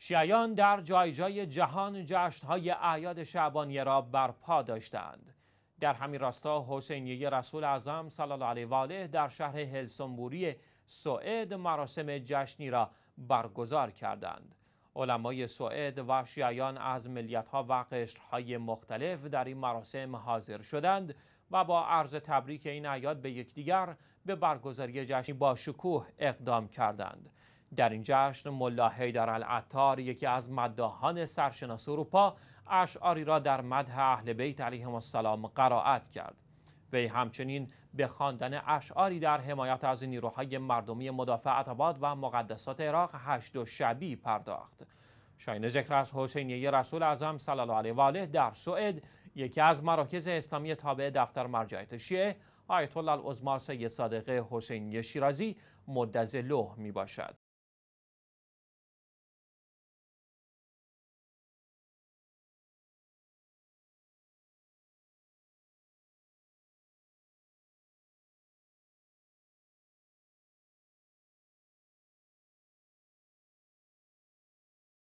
شیعیان در جای جای جهان جشنهای اعیاد شعبانیه را برپا داشتند در همین راستا حسینیه رسول اعظم صلی الله علیه و آله در شهر هلسنبوری سوئد مراسم جشنی را برگزار کردند علمای سوئد و شیعیان از ها و قشرهای مختلف در این مراسم حاضر شدند و با عرض تبریک این اعیاد به یکدیگر به برگزاری جشنی با شکوه اقدام کردند در این جشن ملا حیدر العطار یکی از مداحان سرشناس اروپا اشعاری را در مدح اهل بیت علیهم السلام قرائت کرد وی همچنین به خواندن اشعاری در حمایت از نیروهای مردمی مدافع اتباد و مقدسات عراق هشت و شبی پرداخت شاین ذکر از حسینیه رسول اعظم صلی الله علیه و آله در سوئد یکی از مراکز اسلامی تابع دفتر مرجعیت شیعه آیت الله العظما سید صادق حسینی شیرازی مدظله می باشد